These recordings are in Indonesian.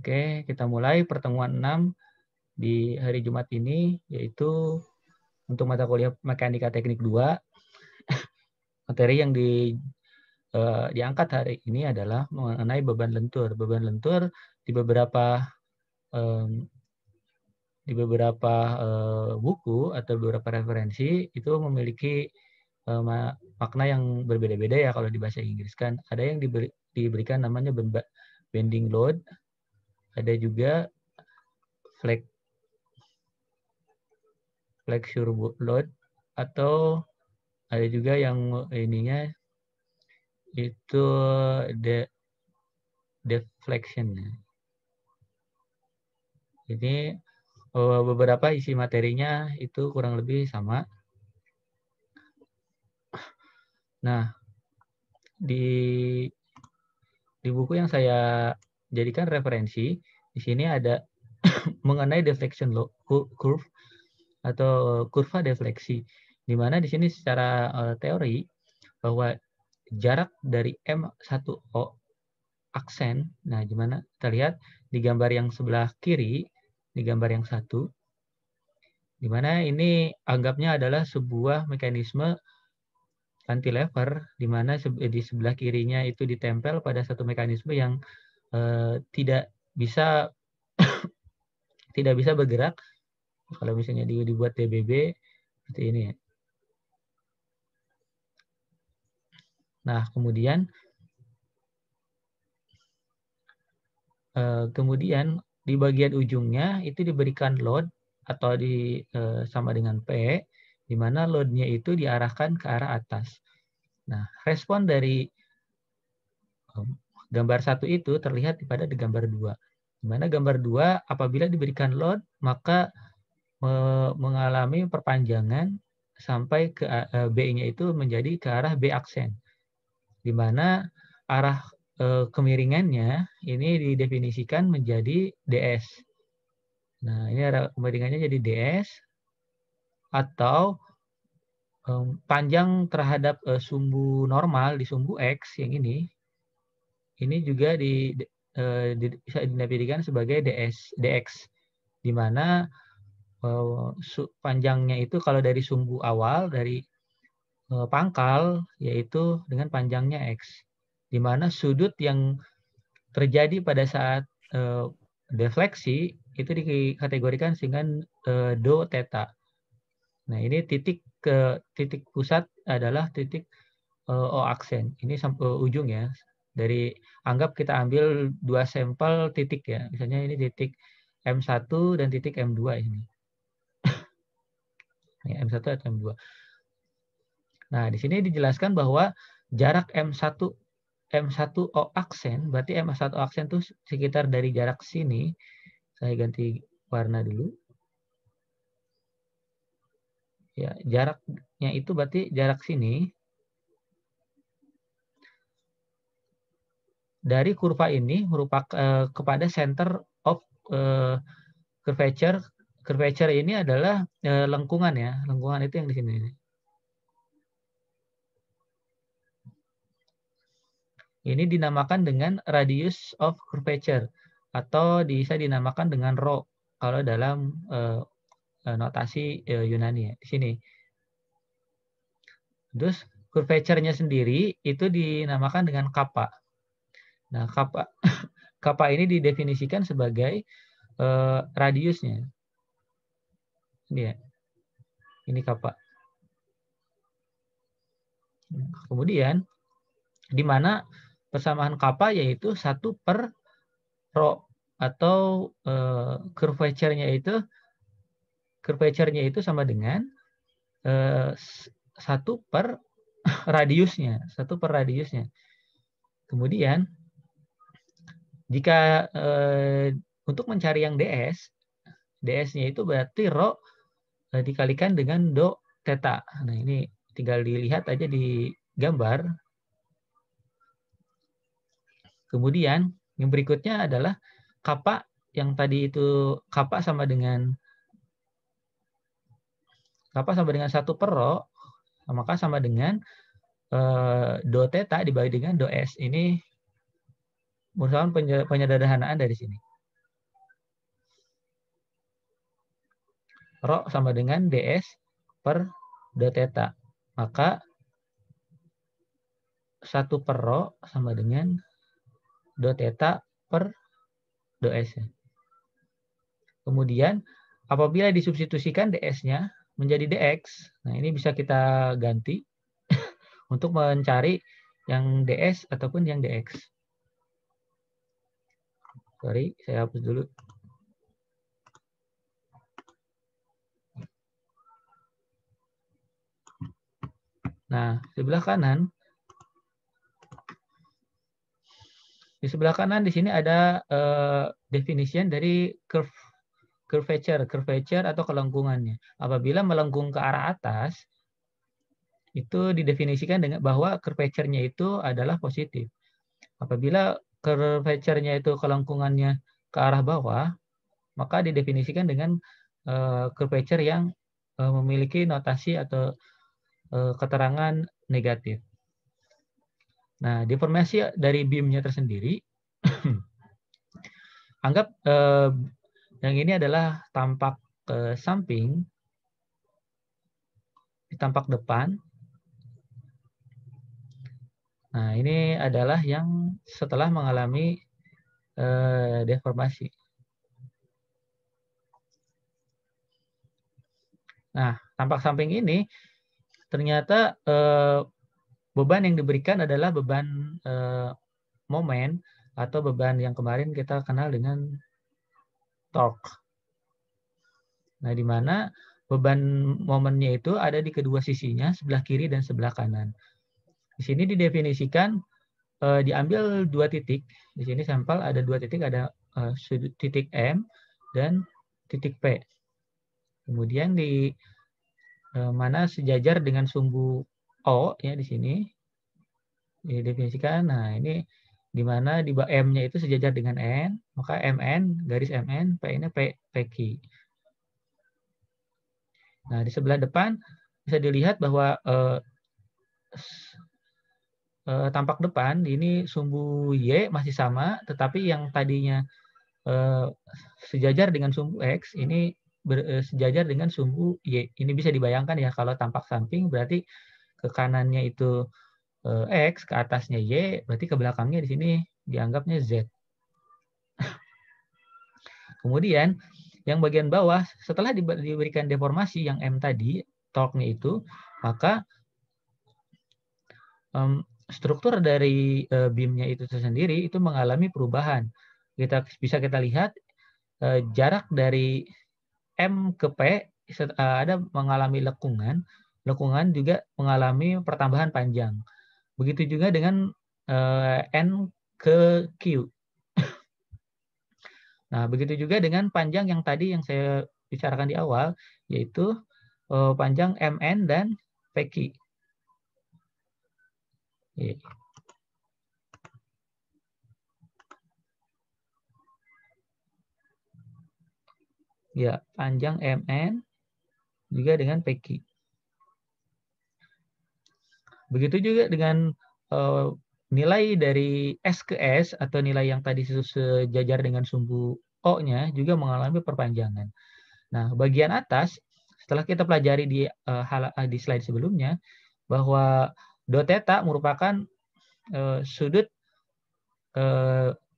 Oke, kita mulai pertemuan 6 di hari Jumat ini, yaitu untuk mata kuliah Mekanika Teknik 2. Materi yang di, eh, diangkat hari ini adalah mengenai beban lentur. Beban lentur di beberapa eh, di beberapa eh, buku atau beberapa referensi itu memiliki eh, makna yang berbeda-beda ya kalau di bahasa Inggris kan. Ada yang diberi, diberikan namanya bending load ada juga flag flag sure load atau ada juga yang ininya itu de deflection. Ini oh, beberapa isi materinya itu kurang lebih sama. Nah, di di buku yang saya jadikan referensi. Di sini ada mengenai deflection curve atau kurva defleksi. Di mana di sini secara eh, teori bahwa jarak dari M1O aksen, nah gimana? Terlihat di gambar yang sebelah kiri, di gambar yang satu, di mana ini anggapnya adalah sebuah mekanisme cantilever, di mana di sebelah kirinya itu ditempel pada satu mekanisme yang uh, tidak bisa tidak bisa bergerak kalau misalnya dibuat TBB seperti ini ya. Nah, kemudian uh, kemudian di bagian ujungnya itu diberikan load atau di uh, sama dengan P di mana loadnya itu diarahkan ke arah atas. Nah, respon dari Gambar satu itu terlihat pada di gambar dua. Di mana gambar dua apabila diberikan load maka mengalami perpanjangan sampai ke eh, eh, B-nya itu menjadi ke arah B aksen. Di mana arah eh, kemiringannya ini didefinisikan menjadi DS. Nah, ini arah kemiringannya jadi DS atau panjang terhadap sumbu normal di sumbu X yang ini ini juga di, di eh, bisa sebagai DS DX di mana eh, panjangnya itu kalau dari sumbu awal dari uh, pangkal yaitu dengan panjangnya X di mana sudut yang terjadi pada saat uh, defleksi itu dikategorikan dengan uh, do theta. Nah, ini titik ke titik pusat adalah titik uh, O aksen. Ini sampai uh, ujung ya, dari anggap kita ambil dua sampel titik ya. Misalnya ini titik M1 dan titik M2 ini. M1 atau M2. Nah, di sini dijelaskan bahwa jarak M1 M1O aksen, berarti M1O aksen itu sekitar dari jarak sini. Saya ganti warna dulu. Ya, jaraknya itu berarti jarak sini dari kurva ini merupakan eh, kepada center of eh, curvature. Curvature ini adalah eh, lengkungan ya, lengkungan itu yang di sini. Ini dinamakan dengan radius of curvature atau bisa dinamakan dengan rho kalau dalam eh, eh notasi eh, Yunani ya, di sini. Terus curvature-nya sendiri itu dinamakan dengan kappa. Nah, kappa kappa ini didefinisikan sebagai eh, radiusnya. Ini ya. Ini kappa. Nah, kemudian di mana persamaan kappa yaitu satu per rho atau eh, curvature-nya itu curvature-nya itu sama dengan eh, 1 per radiusnya, satu per radiusnya. Kemudian jika eh, untuk mencari yang DS, DS-nya itu berarti ro eh, dikalikan dengan Do Theta. Nah, ini tinggal dilihat aja di gambar. Kemudian yang berikutnya adalah kappa yang tadi itu kappa sama dengan kappa sama dengan satu per ro, maka sama dengan e, do theta dibagi dengan do s. Ini Misalkan penyederhanaan dari sini. Rho sama dengan ds per d theta. Maka 1 per rho sama dengan d theta per ds. Kemudian apabila disubstitusikan ds-nya menjadi dx, nah ini bisa kita ganti untuk mencari yang ds ataupun yang dx sorry saya hapus dulu Nah, sebelah kanan di sebelah kanan di sini ada uh, definition dari curve curvature, curvature atau kelengkungannya. Apabila melengkung ke arah atas itu didefinisikan dengan bahwa curvature-nya itu adalah positif. Apabila curvature nya itu kelengkungannya ke arah bawah, maka didefinisikan dengan uh, curvature yang uh, memiliki notasi atau uh, keterangan negatif. Nah, deformasi dari beamnya tersendiri, anggap eh, yang ini adalah tampak ke samping, tampak depan, Nah, ini adalah yang setelah mengalami eh, deformasi. Nah, tampak samping ini ternyata eh, beban yang diberikan adalah beban eh, momen atau beban yang kemarin kita kenal dengan torque. Nah, di mana beban momennya itu ada di kedua sisinya, sebelah kiri dan sebelah kanan. Di sini didefinisikan uh, diambil dua titik. Di sini sampel ada dua titik, ada uh, titik M dan titik P. Kemudian di uh, mana sejajar dengan sumbu O ya di sini didefinisikan. Nah, ini di mana di M-nya itu sejajar dengan N, maka MN garis MN, p ini P, PQ. Nah, di sebelah depan bisa dilihat bahwa uh, eh, tampak depan ini sumbu Y masih sama, tetapi yang tadinya eh, sejajar dengan sumbu X ini ber, eh, sejajar dengan sumbu Y. Ini bisa dibayangkan ya kalau tampak samping berarti ke kanannya itu eh, X, ke atasnya Y, berarti ke belakangnya di sini dianggapnya Z. Kemudian yang bagian bawah setelah diberikan deformasi yang M tadi, torque-nya itu, maka um, struktur dari e, eh, beamnya itu sendiri itu mengalami perubahan. Kita bisa kita lihat e, jarak dari M ke P set, eh, ada mengalami lekungan, lekungan juga mengalami pertambahan panjang. Begitu juga dengan e, N ke Q. nah, begitu juga dengan panjang yang tadi yang saya bicarakan di awal yaitu e, panjang MN dan PQ. Iya. Ya, panjang MN juga dengan PQ. Begitu juga dengan uh, nilai dari S ke S atau nilai yang tadi sejajar dengan sumbu O-nya juga mengalami perpanjangan. Nah, bagian atas setelah kita pelajari di uh, di slide sebelumnya bahwa teta merupakan e, sudut e,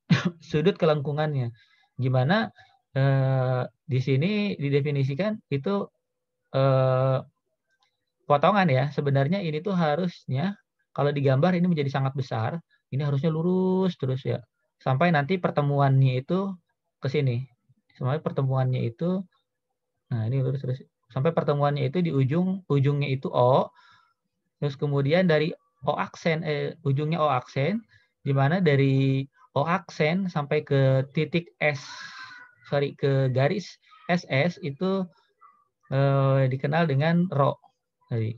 sudut kelengkungannya. Gimana e, eh, di sini didefinisikan itu e, potongan ya. Sebenarnya ini tuh harusnya kalau digambar ini menjadi sangat besar. Ini harusnya lurus terus ya sampai nanti pertemuannya itu ke sini. Sampai pertemuannya itu nah ini lurus terus sampai pertemuannya itu di ujung ujungnya itu O, Terus kemudian dari O aksen, eh, ujungnya O aksen, di mana dari O aksen sampai ke titik S, sorry, ke garis SS itu eh, dikenal dengan RO. jadi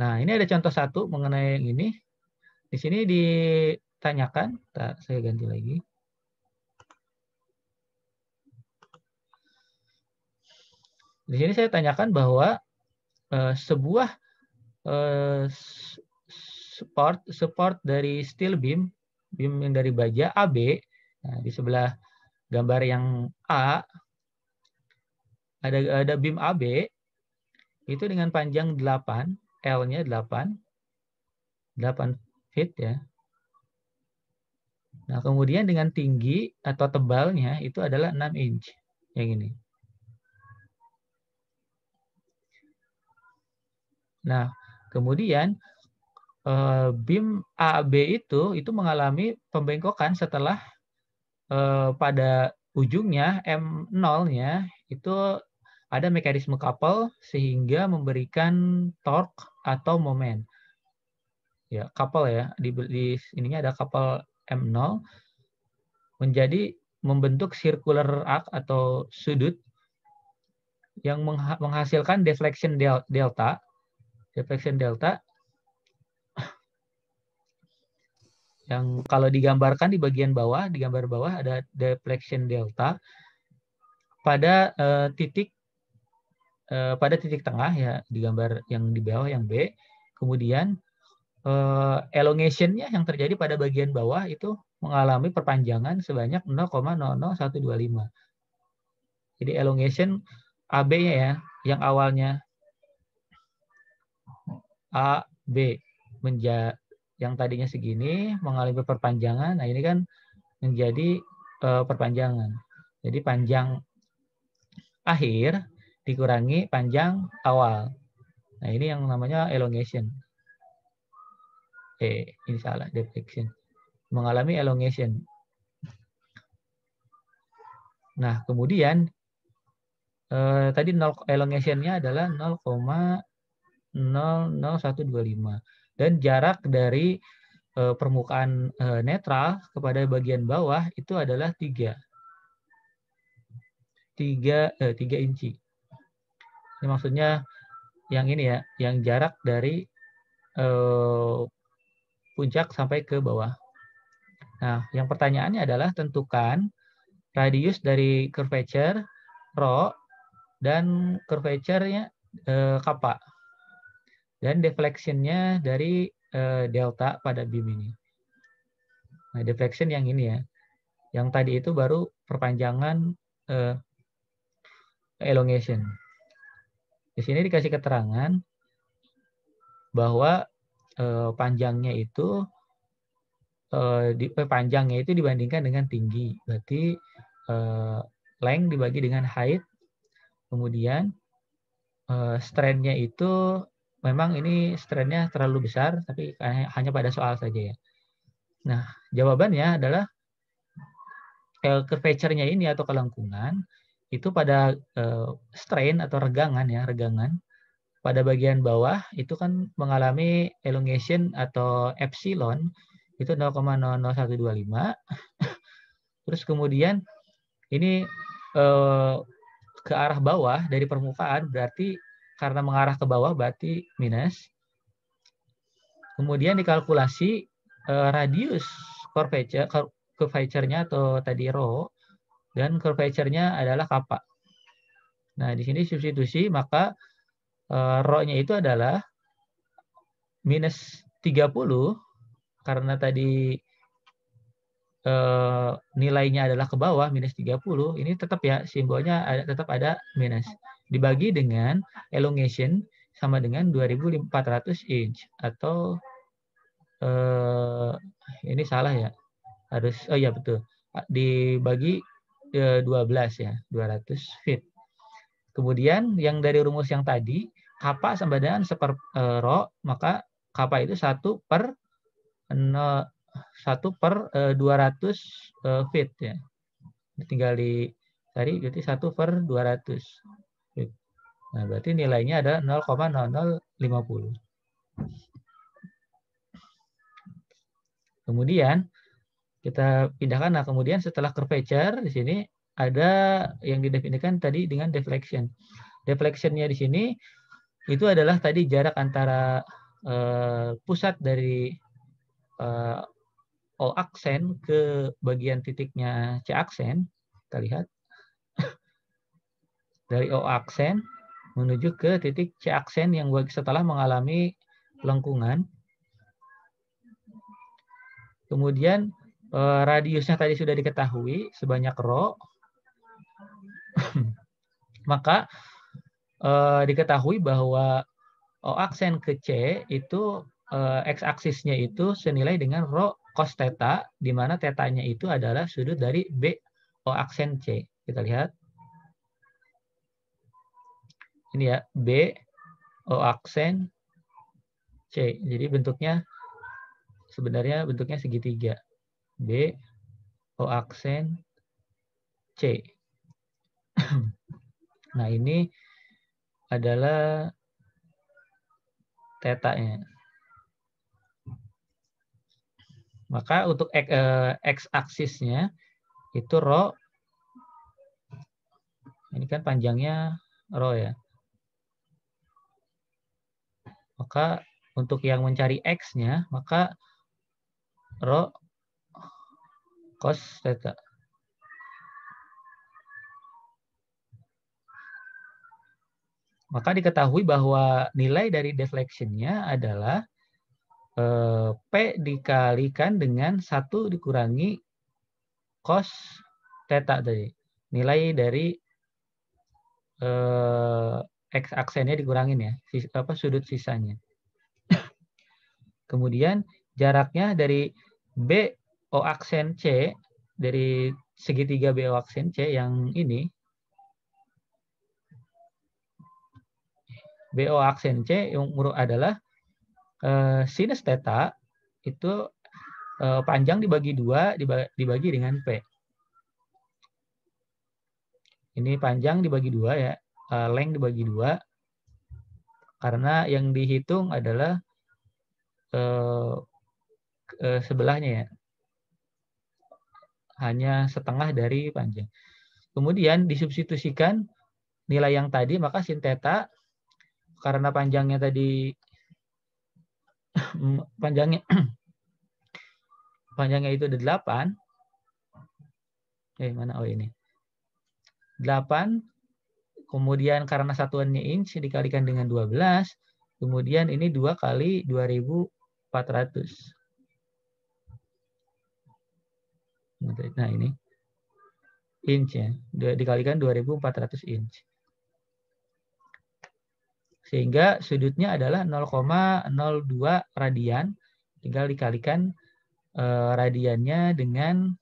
Nah, ini ada contoh satu mengenai ini. Di sini ditanyakan, tak, saya ganti lagi. Di sini saya tanyakan bahwa uh, sebuah uh, support support dari steel beam beam yang dari baja AB nah, di sebelah gambar yang A ada ada beam AB itu dengan panjang 8, L-nya 8 8 feet ya. Nah, kemudian dengan tinggi atau tebalnya itu adalah 6 inch yang ini. Nah, kemudian eh, BIM AB itu itu mengalami pembengkokan setelah eh, pada ujungnya M0-nya itu ada mekanisme couple sehingga memberikan torque atau momen. Ya, couple ya. Di, di ininya ada couple M0 menjadi membentuk circular arc atau sudut yang menghasilkan deflection delta deflection delta yang kalau digambarkan di bagian bawah, di gambar bawah ada deflection delta pada uh, titik uh, pada titik tengah ya di gambar yang di bawah yang B. Kemudian uh, eh, elongation yang terjadi pada bagian bawah itu mengalami perpanjangan sebanyak 0,00125. Jadi elongation AB-nya ya yang awalnya A, B. Menja yang tadinya segini mengalami perpanjangan, nah ini kan menjadi uh, perpanjangan. Jadi panjang akhir dikurangi panjang awal. Nah ini yang namanya elongation. Eh, ini salah, deflection. Mengalami elongation. Nah, kemudian uh, tadi elongation-nya adalah 0, 00125 dan jarak dari eh, permukaan eh, netral kepada bagian bawah itu adalah 3. 3 eh, 3 inci. Ini maksudnya yang ini ya, yang jarak dari eh, puncak sampai ke bawah. Nah, yang pertanyaannya adalah tentukan radius dari curvature rho dan curvature-nya eh, kappa dan defleksinya dari uh, delta pada beam ini. Nah, deflection yang ini ya. Yang tadi itu baru perpanjangan uh, elongation. Di sini dikasih keterangan bahwa uh, panjangnya itu uh, panjangnya itu dibandingkan dengan tinggi. Berarti length dibagi dengan height. Kemudian strand-nya itu memang ini strain-nya terlalu besar, tapi hanya pada soal saja ya. Nah, jawabannya adalah eh, curvature-nya ini atau kelengkungan itu pada eh, strain atau regangan ya, regangan pada bagian bawah itu kan mengalami elongation atau epsilon itu 0,00125. Terus kemudian ini eh, ke arah bawah dari permukaan berarti karena mengarah ke bawah berarti minus. Kemudian dikalkulasi eh, radius curvature, curvature-nya atau tadi rho dan curvature-nya adalah kappa. Nah, di sini substitusi maka eh, rho-nya itu adalah minus 30 karena tadi e, nilainya adalah ke bawah minus 30, ini tetap ya simbolnya ada, eh, tetap ada minus dibagi dengan elongation sama dengan 2400 inch atau eh, ini salah ya harus oh ya betul dibagi eh, 12 ya 200 feet kemudian yang dari rumus yang tadi kapa sama dengan seper eh, ro maka kapa itu satu per satu per eh, 200 eh, feet ya tinggal di tadi jadi satu per 200 Nah, berarti nilainya ada 0,0050. Kemudian kita pindahkan. Nah, kemudian setelah curvature di sini ada yang didefinisikan tadi dengan deflection. Deflectionnya di sini itu adalah tadi jarak antara eh, pusat dari eh, O aksen ke bagian titiknya C aksen. Kita lihat dari O aksen menuju ke titik C aksen yang setelah mengalami lengkungan. Kemudian eh, radiusnya tadi sudah diketahui sebanyak rho. Maka eh, diketahui bahwa O eh, aksen ke C itu eh, x aksisnya itu senilai dengan rho cos theta di mana tetanya itu adalah sudut dari B O aksen C. Kita lihat ini ya B O aksen C. Jadi bentuknya sebenarnya bentuknya segitiga. B O aksen C. nah, ini adalah tetanya. Maka untuk eh, x-aksisnya itu rho ini kan panjangnya rho ya. Maka untuk yang mencari X-nya, maka Rho cos theta. Maka diketahui bahwa nilai dari deflection-nya adalah eh, P dikalikan dengan satu dikurangi cos theta tadi. Nilai dari eh, x aksennya dikurangin ya, sis, apa sudut sisanya. Kemudian jaraknya dari BO aksen C dari segitiga BO aksen C yang ini BO aksen C yang urut adalah e, sinus theta itu e, panjang dibagi dua dibagi dengan P. Ini panjang dibagi dua ya uh, eh, length dibagi dua karena yang dihitung adalah uh, uh, sebelahnya ya hanya setengah dari panjang. Kemudian disubstitusikan nilai yang tadi, maka sinteta karena panjangnya tadi panjangnya panjangnya itu ada 8. Eh, mana oh ini. delapan Kemudian karena satuannya inch dikalikan dengan 12, kemudian ini 2 kali 2400. Nah ini inch ya, dikalikan 2400 inch. Sehingga sudutnya adalah 0,02 radian, tinggal dikalikan eh, radiannya dengan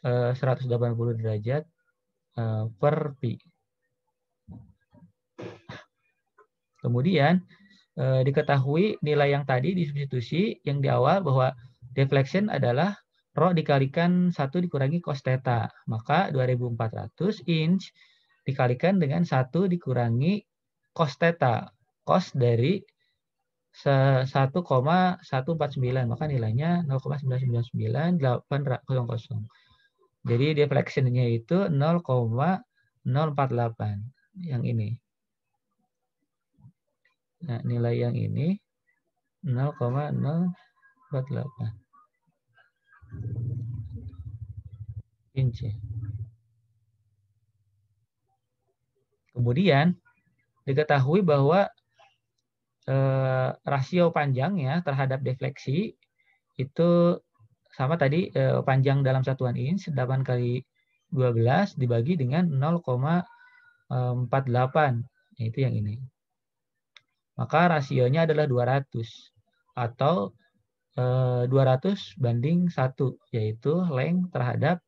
180 eh, derajat eh, per pi. Kemudian eh, diketahui nilai yang tadi disubstitusi yang di awal bahwa deflection adalah rho dikalikan 1 dikurangi cos theta. Maka 2400 inch dikalikan dengan 1 dikurangi cos theta. Cos dari 1,149 maka nilainya 0,999 Jadi deflectionnya itu 0,048 yang ini. Nah, nilai yang ini 0,048 inci. Kemudian diketahui bahwa eh, rasio panjangnya terhadap defleksi itu sama tadi eh, panjang dalam satuan inch 8 kali 12 dibagi dengan 0,48 eh, nah, itu yang ini maka rasionya adalah 200 atau e, eh, 200 banding 1 yaitu length terhadap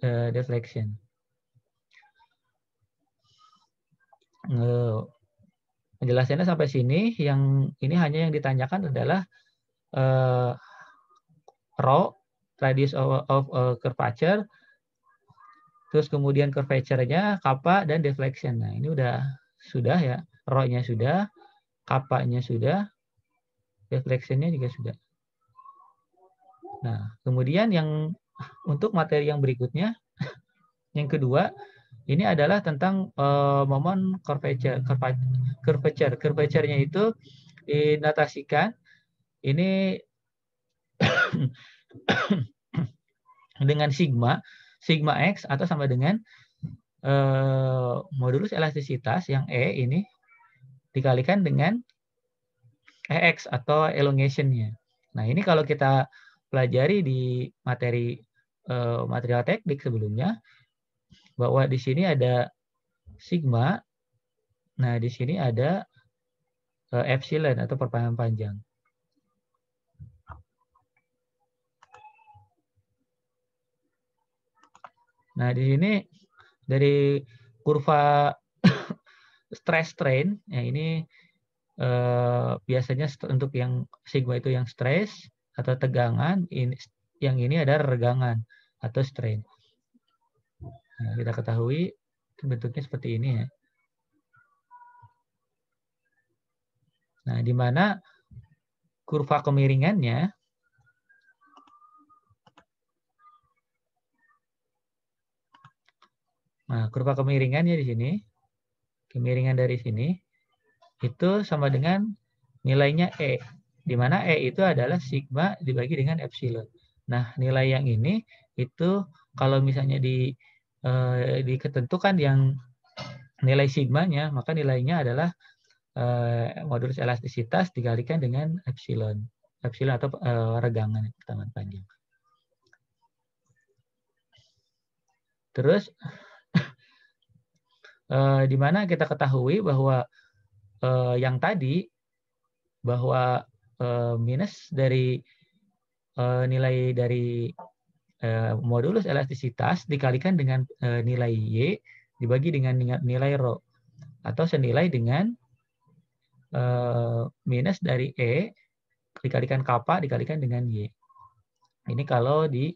e, deflection. E, penjelasannya sampai sini yang ini hanya yang ditanyakan adalah e, rho radius of, of uh, curvature terus kemudian curvature-nya kappa dan deflection. Nah, ini udah sudah ya, rho-nya sudah, Kapanya sudah, reflectionnya juga sudah. Nah, kemudian yang untuk materi yang berikutnya, yang kedua, ini adalah tentang uh, momen curvature. Curvature, curvature-nya itu dinotasikan. Ini dengan sigma, sigma x atau sama dengan uh, modulus elastisitas yang e ini dikalikan dengan EX atau elongation-nya. Nah, ini kalau kita pelajari di materi uh, material teknik sebelumnya bahwa di sini ada sigma. Nah, di sini ada uh, epsilon atau perpanjangan panjang. Nah, di sini dari kurva stress strain ya ini eh, biasanya untuk yang sigma itu yang stress atau tegangan ini yang ini ada regangan atau strain nah, kita ketahui bentuknya seperti ini ya nah di mana kurva kemiringannya Nah, kurva kemiringannya di sini kemiringan dari sini, itu sama dengan nilainya E, di mana E itu adalah sigma dibagi dengan epsilon. Nah, nilai yang ini itu kalau misalnya di, eh, diketentukan yang nilai sigmanya, maka nilainya adalah eh, modulus elastisitas dikalikan dengan epsilon. Epsilon atau eh, regangan pertama panjang. Terus Eh, di mana kita ketahui bahwa eh, yang tadi bahwa eh, minus dari nilai dari modulus elastisitas dikalikan dengan nilai y dibagi dengan nilai rho atau senilai dengan minus dari e dikalikan kappa dikalikan dengan y. Ini kalau di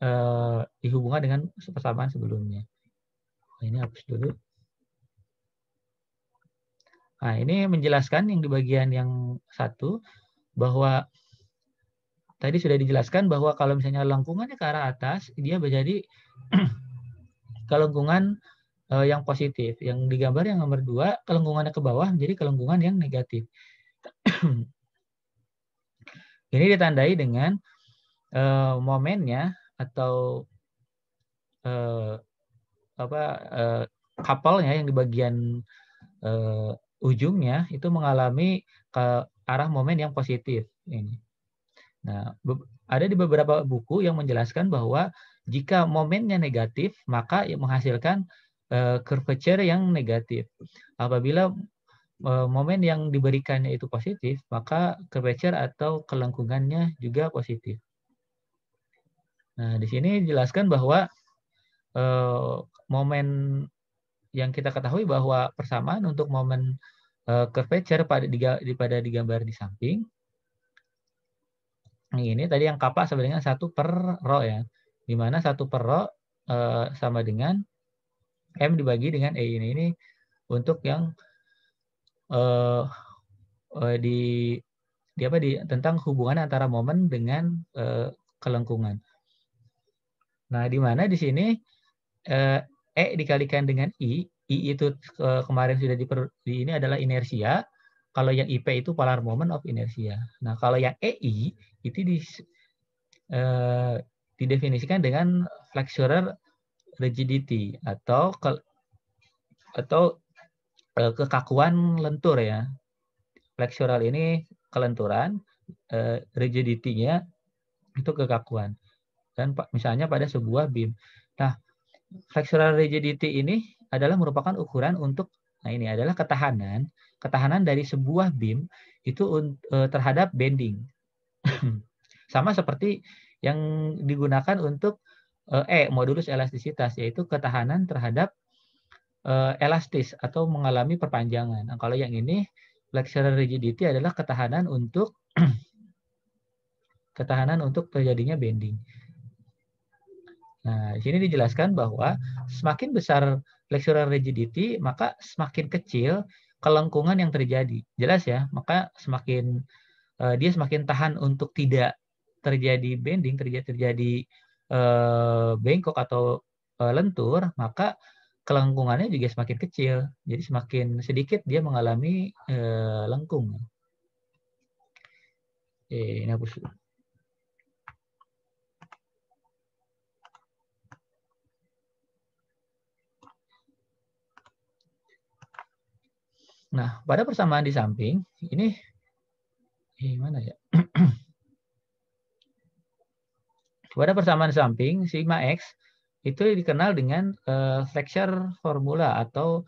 uh, dihubungkan dengan persamaan sebelumnya. Ini hapus dulu. Nah, ini menjelaskan yang di bagian yang satu bahwa tadi sudah dijelaskan bahwa kalau misalnya lengkungannya ke arah atas, dia menjadi kelengkungan eh, yang positif. Yang digambar yang nomor dua, kelengkungannya ke bawah menjadi kelengkungan yang negatif. Ini ditandai dengan uh, momennya atau uh, apa uh, kapalnya yang di bagian uh, ujungnya itu mengalami ke eh, arah momen yang positif ini. Nah, ada di beberapa buku yang menjelaskan bahwa jika momennya negatif, maka menghasilkan uh, curvature yang negatif. Apabila eh, momen yang diberikannya itu positif, maka curvature atau kelengkungannya juga positif. Nah, di sini dijelaskan bahwa momen yang kita ketahui bahwa persamaan untuk momen uh, curvature pada, pada digambar di samping ini tadi yang kapal sama dengan satu per rho ya, dimana satu per rho uh, sama dengan m dibagi dengan e ini ini untuk yang uh, uh, di di apa di tentang hubungan antara momen dengan uh, kelengkungan. Nah, di mana di sini E dikalikan dengan I, I itu e, kemarin sudah di, di ini adalah inersia. Kalau yang IP itu polar moment of inertia. Nah, kalau yang EI itu di, eh, didefinisikan dengan flexural rigidity atau ke, atau eh, kekakuan lentur ya. Flexural ini kelenturan, eh, rigidity-nya itu kekakuan. Dan misalnya pada sebuah beam. Nah, Flexural rigidity ini adalah merupakan ukuran untuk nah ini adalah ketahanan, ketahanan dari sebuah beam itu e, terhadap bending. Sama seperti yang digunakan untuk E, e modulus elastisitas yaitu ketahanan terhadap e, elastis atau mengalami perpanjangan. Nah, kalau yang ini flexural rigidity adalah ketahanan untuk ketahanan untuk terjadinya bending. Nah, di sini dijelaskan bahwa semakin besar flexural rigidity, maka semakin kecil kelengkungan yang terjadi. Jelas ya, maka semakin uh, dia semakin tahan untuk tidak terjadi bending, terjadi terjadi uh, bengkok atau uh, lentur, maka kelengkungannya juga semakin kecil. Jadi semakin sedikit dia mengalami uh, lengkung. Eh, ini aku Nah, pada persamaan di samping, ini gimana ya? pada persamaan samping, sigma x itu dikenal dengan uh, flexure formula atau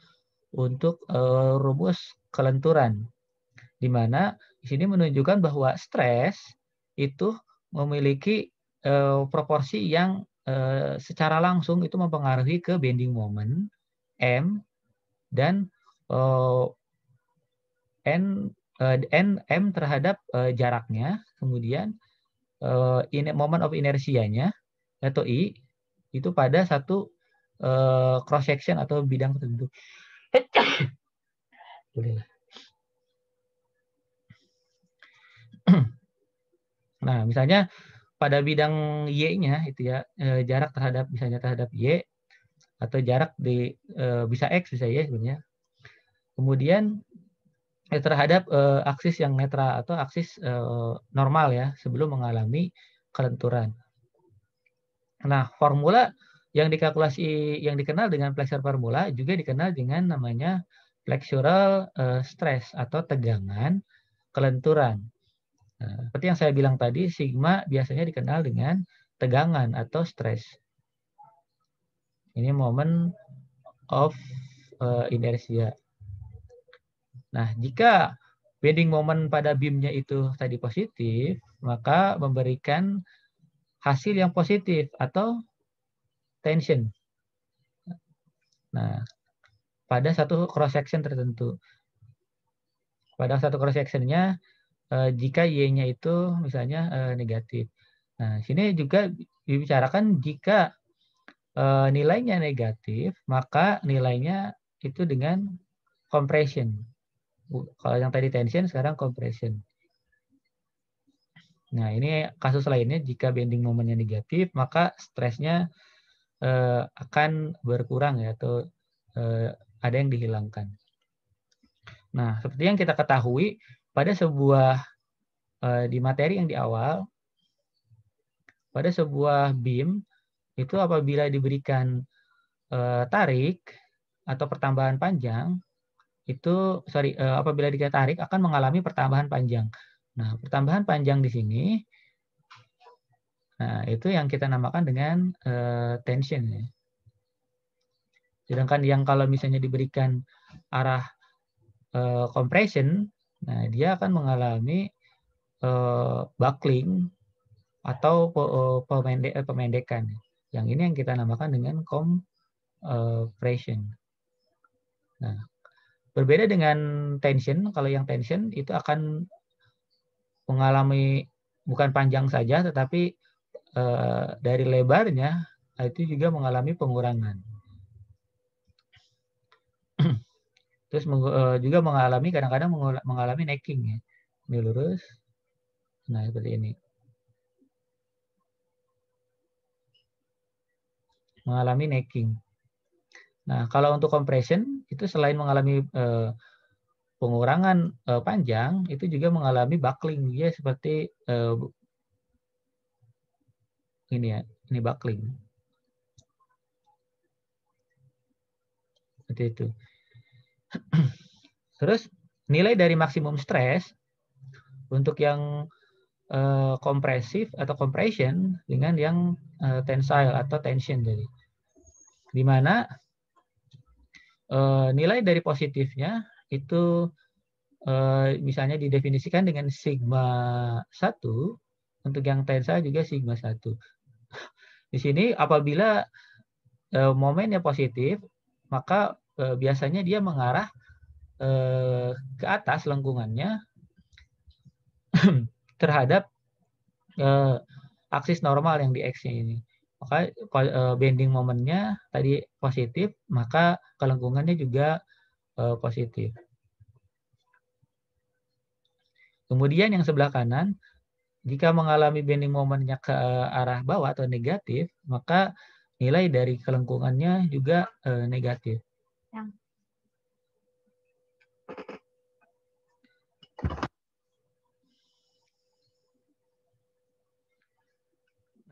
untuk uh, rumus kelenturan. Di mana di sini menunjukkan bahwa stres itu memiliki uh, proporsi yang uh, secara langsung itu mempengaruhi ke bending moment M dan uh, n eh, n m terhadap eh, jaraknya, kemudian eh, in moment of inersianya atau i itu pada satu cross section atau bidang tertentu. Nah, misalnya pada bidang y-nya itu ya jarak terhadap misalnya terhadap y atau jarak di bisa x bisa y sebenarnya. Kemudian Ya, terhadap uh, aksis yang netral atau aksis uh, normal ya sebelum mengalami kelenturan. Nah, formula yang dikalkulasi yang dikenal dengan flexor formula juga dikenal dengan namanya flexural uh, stress atau tegangan kelenturan. Nah, seperti yang saya bilang tadi, sigma biasanya dikenal dengan tegangan atau stress. Ini moment of uh, inersia. Nah, jika bending moment pada beamnya itu tadi positif, maka memberikan hasil yang positif atau tension. Nah, pada satu cross section tertentu. Pada satu cross sectionnya, eh, jika y-nya itu misalnya eh, negatif. Nah, sini juga dibicarakan jika eh, nilainya negatif, maka nilainya itu dengan compression. Kalau yang tadi tension, sekarang compression. Nah, ini kasus lainnya jika bending momennya negatif, maka stresnya eh, akan berkurang ya atau eh, ada yang dihilangkan. Nah, seperti yang kita ketahui pada sebuah eh, di materi yang di awal pada sebuah beam itu apabila diberikan eh, tarik atau pertambahan panjang itu sorry eh, apabila dikait tarik akan mengalami pertambahan panjang. Nah, pertambahan panjang di sini nah itu yang kita namakan dengan uh, tension ya. Sedangkan yang kalau misalnya diberikan arah uh, compression, nah dia akan mengalami uh, buckling atau pemendekan. Yang ini yang kita namakan dengan compression. Nah, Berbeda dengan tension, kalau yang tension itu akan mengalami bukan panjang saja, tetapi e, dari lebarnya itu juga mengalami pengurangan. Terus e, juga mengalami kadang-kadang mengalami necking ya. Ini lurus. Nah, seperti ini. Mengalami necking. Nah, kalau untuk compression itu selain mengalami eh, pengurangan eh, panjang, itu juga mengalami buckling ya seperti eh, ini ya, ini buckling. Seperti itu. Terus nilai dari maksimum stres untuk yang kompresif eh, kompresif atau compression dengan yang uh, tensile atau tension jadi. Di mana Eh, nilai dari positifnya itu eh, misalnya didefinisikan dengan sigma 1 untuk yang tensa juga sigma 1. Di sini apabila eh, momennya positif maka biasanya dia mengarah ke atas lengkungannya terhadap aksis normal yang di x-nya ini maka eh, bending momennya tadi positif, maka kelengkungannya juga eh, positif. Kemudian yang sebelah kanan, jika mengalami bending momennya ke eh, arah bawah atau negatif, maka nilai dari kelengkungannya juga negatif.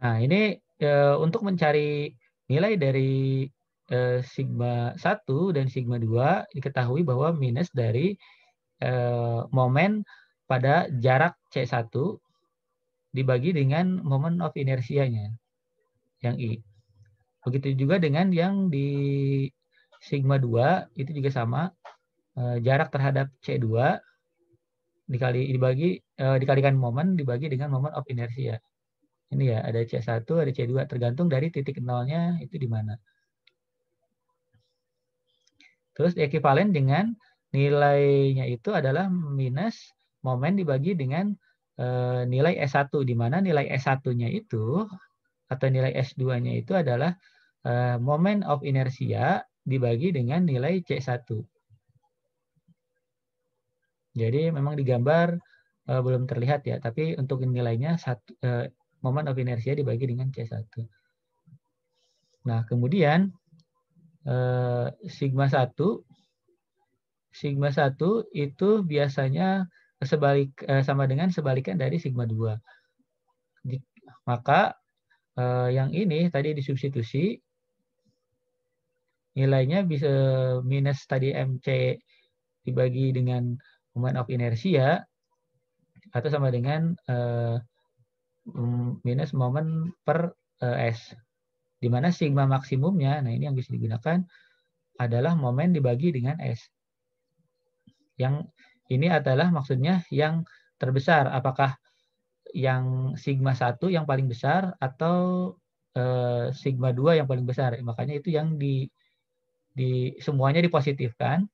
Nah, ini e, untuk mencari nilai dari e, sigma 1 dan sigma 2 diketahui bahwa minus dari e, momen pada jarak C1 dibagi dengan momen of inersianya yang I. Begitu juga dengan yang di sigma 2 itu juga sama e, jarak terhadap C2 dikali dibagi e, dikalikan momen dibagi dengan momen of inersia ini ya, ada C1, ada C2, tergantung dari titik nolnya itu di mana. Terus ekivalen dengan nilainya itu adalah minus momen dibagi dengan e, nilai S1, di mana nilai S1-nya itu, atau nilai S2-nya itu adalah e, momen of inertia dibagi dengan nilai C1. Jadi memang di gambar eh, belum terlihat ya, tapi untuk nilainya satu, moment of inertia dibagi dengan C1. Nah, kemudian eh, sigma 1 sigma 1 itu biasanya sebalik eh, sama dengan sebalikan dari sigma 2. maka eh, yang ini tadi disubstitusi nilainya bisa minus tadi MC dibagi dengan moment of inertia atau sama dengan eh, Mm, minus momen per eh, S. Di mana sigma maksimumnya, nah ini yang bisa digunakan adalah momen dibagi dengan S. Yang ini adalah maksudnya yang terbesar. Apakah yang sigma 1 yang paling besar atau eh, sigma 2 yang paling besar. Makanya itu yang di, di semuanya dipositifkan.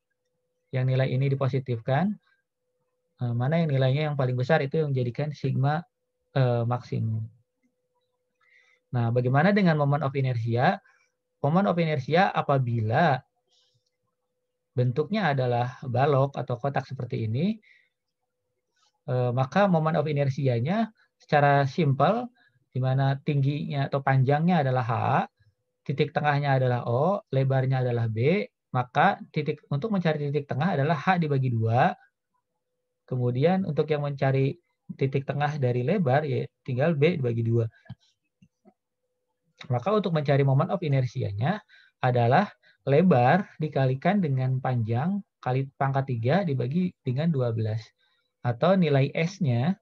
Yang nilai ini dipositifkan. Eh, mana yang nilainya yang paling besar itu yang menjadikan sigma eh, maksimum. Nah, bagaimana dengan momen of inertia? Momen of inertia apabila bentuknya adalah balok atau kotak seperti ini, eh, maka momen of inertianya secara simpel, di mana tingginya atau panjangnya adalah H, titik tengahnya adalah O, lebarnya adalah B, maka titik untuk mencari titik tengah adalah H dibagi dua. Kemudian untuk yang mencari titik tengah dari lebar, ya tinggal B dibagi dua. Maka untuk mencari momen of inersianya adalah lebar dikalikan dengan panjang kali pangkat 3 dibagi dengan 12. Atau nilai S-nya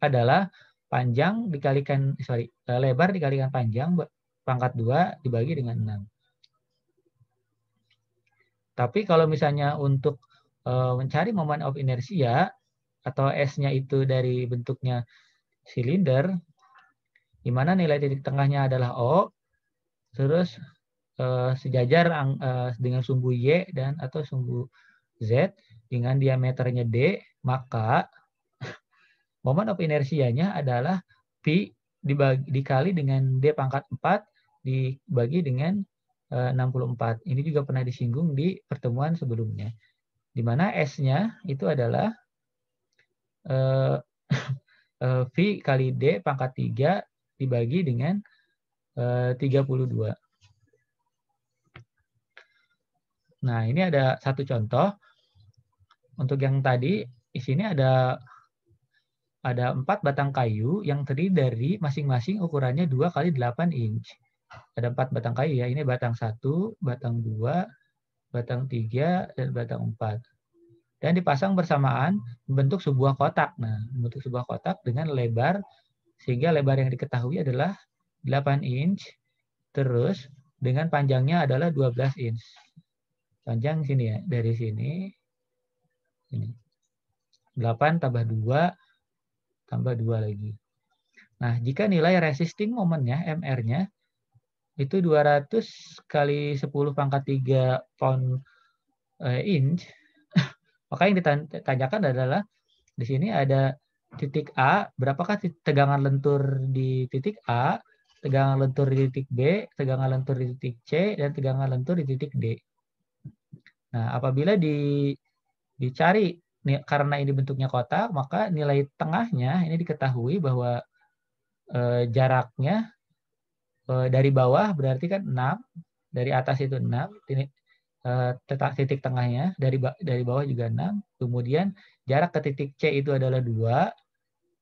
adalah panjang dikalikan, sorry, eh, lebar dikalikan panjang pangkat 2 dibagi dengan 6. Tapi kalau misalnya untuk eh, mencari momen of inersia, atau S-nya itu dari bentuknya silinder, di mana nilai titik tengahnya adalah O, terus eh, sejajar eh, dengan sumbu Y dan atau sumbu Z dengan diameternya D, maka momen of inersianya adalah P dibagi, dikali dengan D pangkat 4 dibagi dengan eh, 64. Ini juga pernah disinggung di pertemuan sebelumnya. Di mana S-nya itu adalah Eh, eh, V kali D pangkat 3 dibagi dengan eh, 32. Nah, ini ada satu contoh. Untuk yang tadi, di sini ada ada empat batang kayu yang terdiri dari masing-masing ukurannya 2 kali 8 inch. Ada empat batang kayu ya, ini batang satu, batang dua, batang tiga, dan batang empat dan dipasang bersamaan membentuk sebuah kotak. Nah, membentuk sebuah kotak dengan lebar sehingga lebar yang diketahui adalah 8 inch terus dengan panjangnya adalah 12 inch. Panjang sini ya, dari sini ini. 8 tambah 2 tambah 2 lagi. Nah, jika nilai resisting momennya MR-nya itu 200 kali 10 pangkat 3 pound eh, inch maka yang ditanyakan adalah di sini ada titik A, berapakah tegangan lentur di titik A, tegangan lentur di titik B, tegangan lentur di titik C, dan tegangan lentur di titik D. Nah, apabila di, dicari karena ini bentuknya kotak, maka nilai tengahnya ini diketahui bahwa e, jaraknya e, dari bawah berarti kan 6, dari atas itu 6, tetap eh, titik tengahnya dari dari bawah juga 6. Kemudian jarak ke titik C itu adalah 2.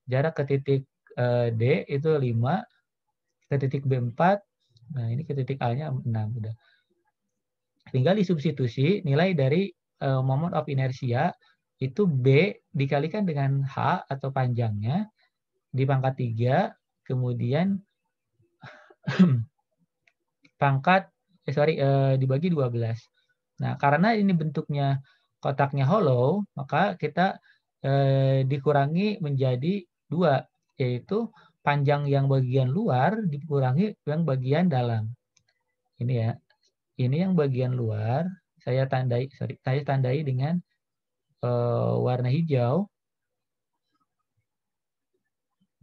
Jarak ke titik eh, D itu 5. Ke titik B 4. Nah, ini ke titik A-nya 6 udah. Tinggal disubstitusi nilai dari eh, moment of inertia itu B dikalikan dengan H atau panjangnya di pangkat 3, kemudian pangkat eh, sorry eh, dibagi 12. Nah, karena ini bentuknya kotaknya hollow, maka kita eh, dikurangi menjadi dua, yaitu panjang yang bagian luar dikurangi yang bagian dalam. Ini ya, ini yang bagian luar saya tandai, sorry, saya tandai dengan eh, warna hijau.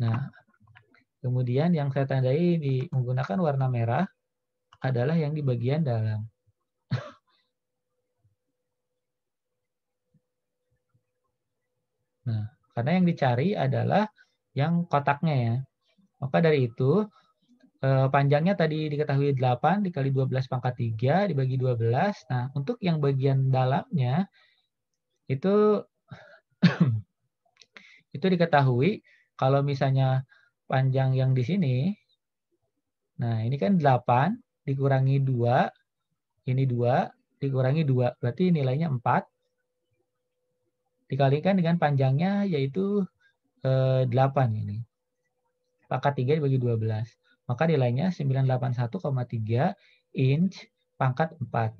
Nah, kemudian yang saya tandai di menggunakan warna merah adalah yang di bagian dalam. Nah, karena yang dicari adalah yang kotaknya ya. Maka dari itu eh, panjangnya tadi diketahui 8 dikali 12 pangkat 3 dibagi 12. Nah, untuk yang bagian dalamnya itu itu diketahui kalau misalnya panjang yang di sini nah ini kan 8 dikurangi 2 ini 2 dikurangi 2 berarti nilainya 4 dikalikan dengan panjangnya yaitu eh, 8 ini. Pangkat 3 dibagi 12. Maka nilainya 981,3 inch pangkat 4.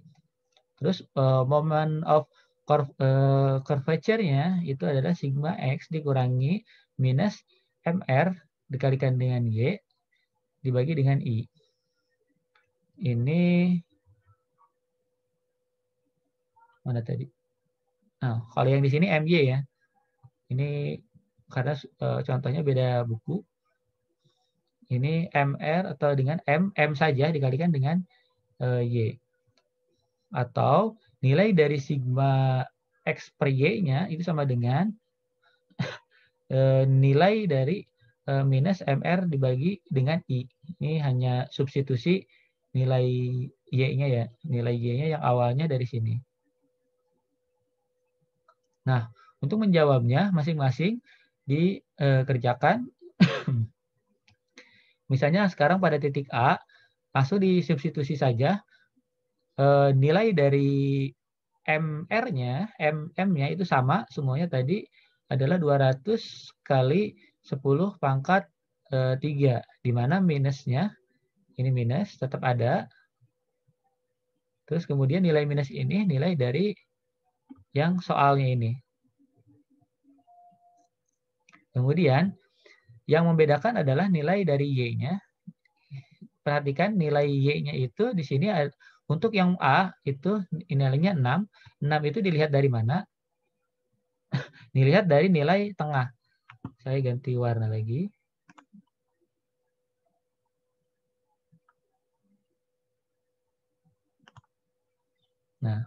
Terus eh, moment of curve, eh, curvature-nya itu adalah sigma x dikurangi minus mr dikalikan dengan y dibagi dengan i. Ini mana tadi? Nah, kalau yang di sini MY ya. Ini karena e, contohnya beda buku. Ini MR atau dengan M, M saja dikalikan dengan e, Y. Atau nilai dari sigma X per Y-nya itu sama dengan e, nilai dari e, minus MR dibagi dengan I. Ini hanya substitusi nilai Y-nya ya. Nilai Y-nya yang awalnya dari sini. Nah, untuk menjawabnya masing-masing dikerjakan. Misalnya sekarang pada titik A, langsung disubstitusi saja e, nilai dari MR-nya, MM-nya itu sama semuanya tadi adalah 200 kali 10 pangkat e, tiga 3, di mana minusnya, ini minus tetap ada, terus kemudian nilai minus ini nilai dari yang soalnya ini. Kemudian yang membedakan adalah nilai dari y-nya. Perhatikan nilai y-nya itu di sini untuk yang a itu nilainya 6. 6 itu dilihat dari mana? dilihat dari nilai tengah. Saya ganti warna lagi. Nah,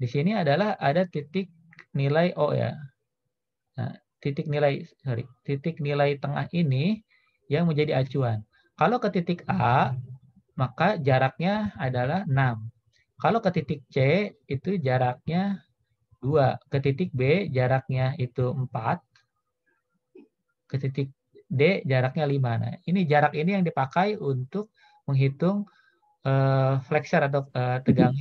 di sini adalah ada titik nilai O ya. Nah, titik nilai sorry, titik nilai tengah ini yang menjadi acuan. Kalau ke titik A, maka jaraknya adalah 6. Kalau ke titik C itu jaraknya 2, ke titik B jaraknya itu 4, ke titik D jaraknya 5. Nah, ini jarak ini yang dipakai untuk menghitung uh, flexor atau uh, tegangan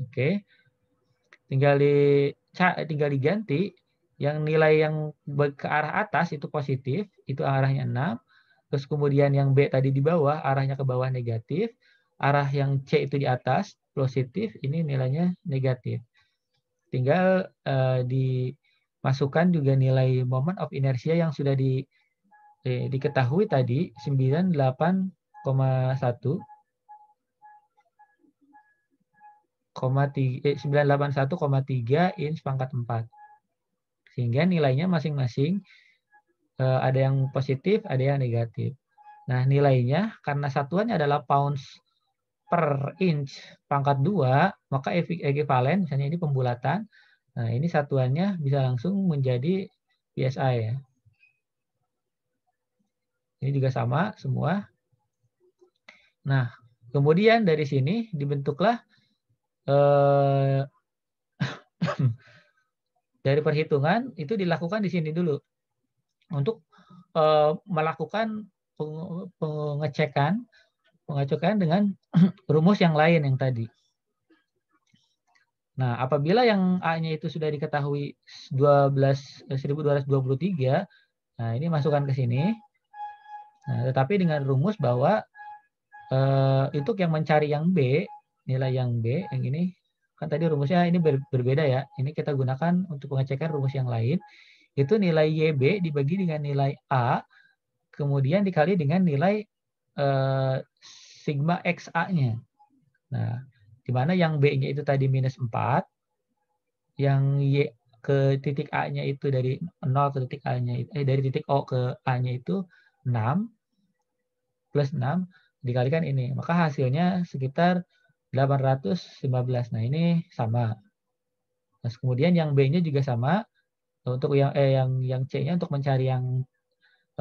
Oke. Tinggal di tinggal diganti yang nilai yang ke arah atas itu positif, itu arahnya 6. Terus kemudian yang B tadi di bawah, arahnya ke bawah negatif. Arah yang C itu di atas, positif, ini nilainya negatif. Tinggal uh, dimasukkan juga nilai moment of inertia yang sudah di eh, diketahui tadi 981,3 eh, in pangkat 4. Sehingga nilainya masing-masing eh, ada yang positif, ada yang negatif. Nah, nilainya karena satuannya adalah pounds per inch pangkat 2, maka equivalent misalnya ini pembulatan. Nah, ini satuannya bisa langsung menjadi PSI ya. Ini juga sama semua. Nah, kemudian dari sini dibentuklah eh, dari perhitungan itu dilakukan di sini dulu untuk eh, melakukan pengecekan pengecekan dengan rumus yang lain yang tadi. Nah, apabila yang A-nya itu sudah diketahui 12 1223, eh, nah ini masukkan ke sini. Nah, tetapi dengan rumus bahwa eh, untuk yang mencari yang B, nilai yang B, yang ini, kan tadi rumusnya ini ber, berbeda ya. Ini kita gunakan untuk pengecekan rumus yang lain. Itu nilai YB dibagi dengan nilai A, kemudian dikali dengan nilai eh, sigma XA-nya. Nah, di mana yang B-nya itu tadi minus 4, yang Y ke titik A-nya itu dari 0 ke titik A-nya eh dari titik O ke A-nya itu 6 plus 6 dikalikan ini. Maka hasilnya sekitar 815. Nah, ini sama. Terus kemudian yang B-nya juga sama. Untuk yang eh, yang yang C-nya untuk mencari yang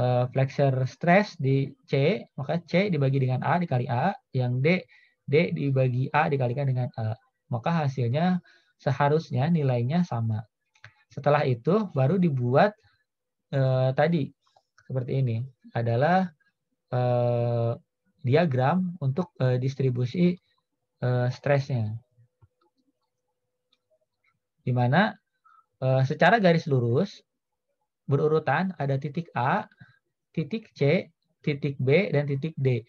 eh, flexure stress di C, maka C dibagi dengan A dikali A, yang D D dibagi A dikalikan dengan A. Maka hasilnya seharusnya nilainya sama. Setelah itu baru dibuat eh, tadi seperti ini adalah eh, diagram untuk eh, distribusi eh, stresnya. Di mana eh, secara garis lurus berurutan ada titik A, titik C, titik B dan titik D.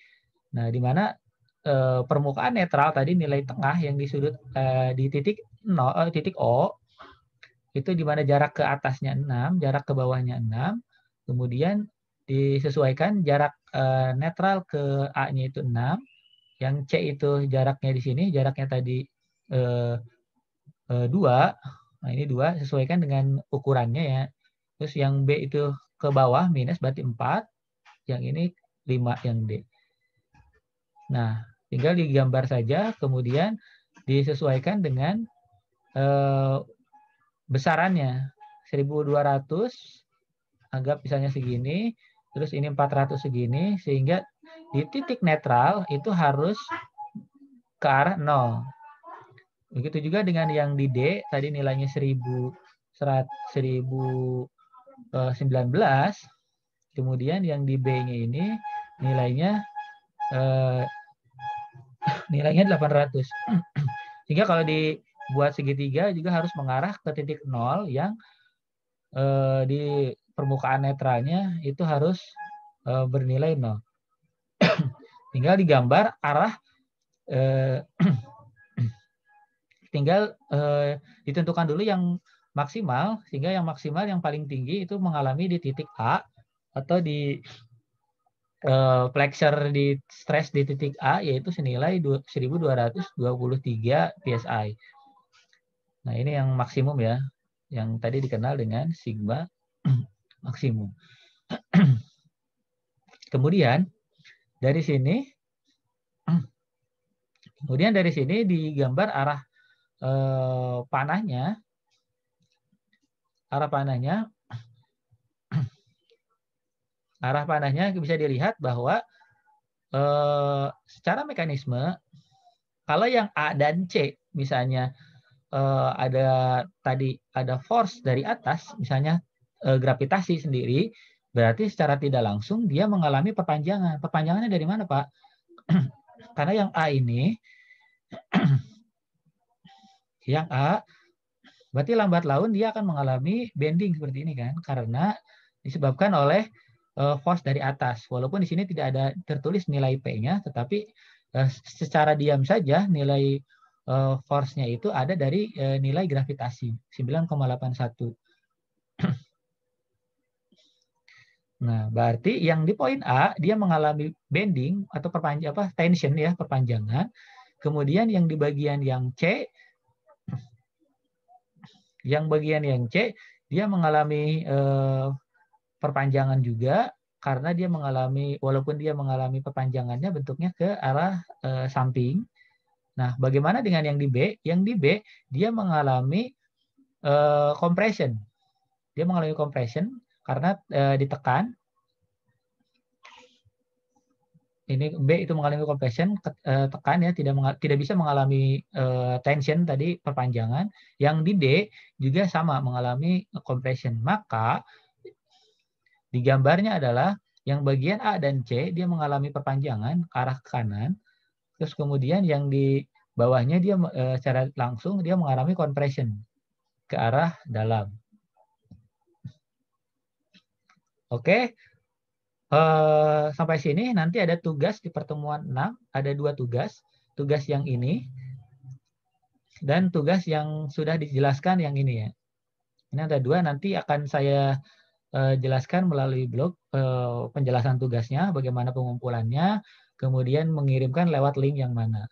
Nah, di mana eh, permukaan netral tadi nilai tengah yang di sudut eh, di titik 0 eh, titik O itu di mana jarak ke atasnya 6, jarak ke bawahnya 6, Kemudian disesuaikan jarak e, netral ke A-nya itu 6, yang C itu jaraknya di sini, jaraknya tadi e, e, 2, nah ini 2, sesuaikan dengan ukurannya ya. Terus yang B itu ke bawah minus berarti 4, yang ini 5 yang D. Nah, tinggal digambar saja, kemudian disesuaikan dengan e, besarannya. 1200 anggap misalnya segini, terus ini 400 segini, sehingga di titik netral itu harus ke arah 0. Begitu juga dengan yang di D, tadi nilainya 1000, 1000 1019, kemudian yang di B-nya ini nilainya eh, nilainya 800. Sehingga kalau dibuat segitiga juga harus mengarah ke titik 0 yang eh, di permukaan netralnya itu harus e, bernilai nol. tinggal digambar arah e, tinggal e, ditentukan dulu yang maksimal sehingga yang maksimal yang paling tinggi itu mengalami di titik A atau di e, flexure di stress di titik A yaitu senilai 1223 psi. Nah, ini yang maksimum ya yang tadi dikenal dengan sigma maksimum. kemudian dari sini kemudian dari sini digambar arah eh, panahnya arah panahnya arah panahnya bisa dilihat bahwa eh, secara mekanisme kalau yang A dan C misalnya eh, ada tadi ada force dari atas misalnya Eh, gravitasi sendiri berarti secara tidak langsung dia mengalami perpanjangan. Perpanjangannya dari mana, Pak? Karena yang A ini yang A berarti lambat laun dia akan mengalami bending seperti ini kan karena disebabkan oleh uh, force dari atas. Walaupun di sini tidak ada tertulis nilai P-nya, tetapi eh, secara diam saja nilai force-nya itu ada dari nilai gravitasi 9,81. Nah, berarti yang di poin A dia mengalami bending atau perpanjang apa tension ya, perpanjangan. Kemudian yang di bagian yang C yang bagian yang C dia mengalami eh, perpanjangan juga karena dia mengalami walaupun dia mengalami perpanjangannya bentuknya ke arah eh, samping. Nah, bagaimana dengan yang di B? Yang di B dia mengalami eh, compression. Dia mengalami compression karena e, ditekan ini B itu mengalami compression e, tekan ya tidak tidak bisa mengalami e, tension tadi perpanjangan yang di D juga sama mengalami compression maka di gambarnya adalah yang bagian A dan C dia mengalami perpanjangan ke arah kanan terus kemudian yang di bawahnya dia e, secara langsung dia mengalami compression ke arah dalam Oke. Uh, sampai sini nanti ada tugas di pertemuan 6, ada dua tugas, tugas yang ini dan tugas yang sudah dijelaskan yang ini ya. Ini ada dua nanti akan saya uh, jelaskan melalui blog uh, penjelasan tugasnya, bagaimana pengumpulannya, kemudian mengirimkan lewat link yang mana.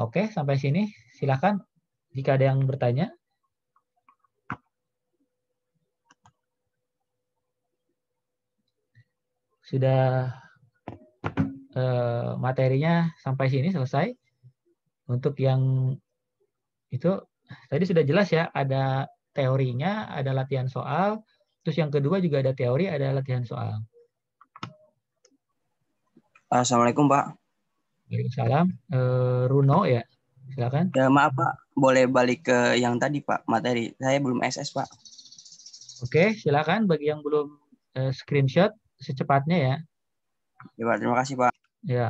Oke, sampai sini silakan jika ada yang bertanya. sudah eh, materinya sampai sini selesai. Untuk yang itu tadi sudah jelas ya, ada teorinya, ada latihan soal, terus yang kedua juga ada teori, ada latihan soal. Assalamualaikum Pak. Waalaikumsalam. E, Runo ya, silakan. Ya maaf Pak, boleh balik ke yang tadi Pak materi. Saya belum SS Pak. Oke, silakan bagi yang belum eh, screenshot secepatnya ya. Ya Pak, terima kasih Pak. Ya.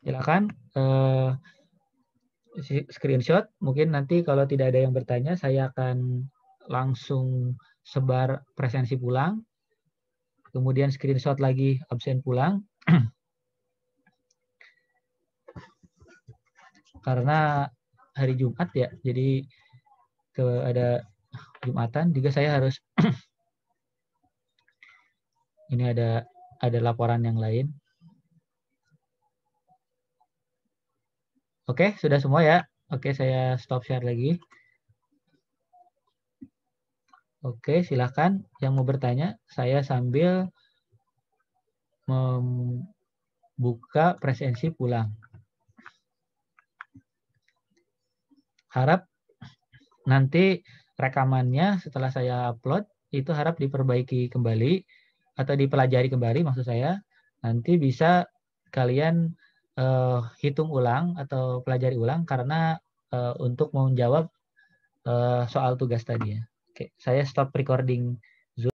Silakan eh, screenshot. Mungkin nanti kalau tidak ada yang bertanya, saya akan langsung sebar presensi pulang. Kemudian screenshot lagi absen pulang. karena hari Jumat ya jadi ke ada Jumatan juga saya harus ini ada ada laporan yang lain Oke, sudah semua ya. Oke, saya stop share lagi. Oke, silakan yang mau bertanya. Saya sambil membuka presensi pulang. harap nanti rekamannya setelah saya upload itu harap diperbaiki kembali atau dipelajari kembali maksud saya nanti bisa kalian uh, hitung ulang atau pelajari ulang karena uh, untuk menjawab uh, soal tugas tadi ya. Oke, saya stop recording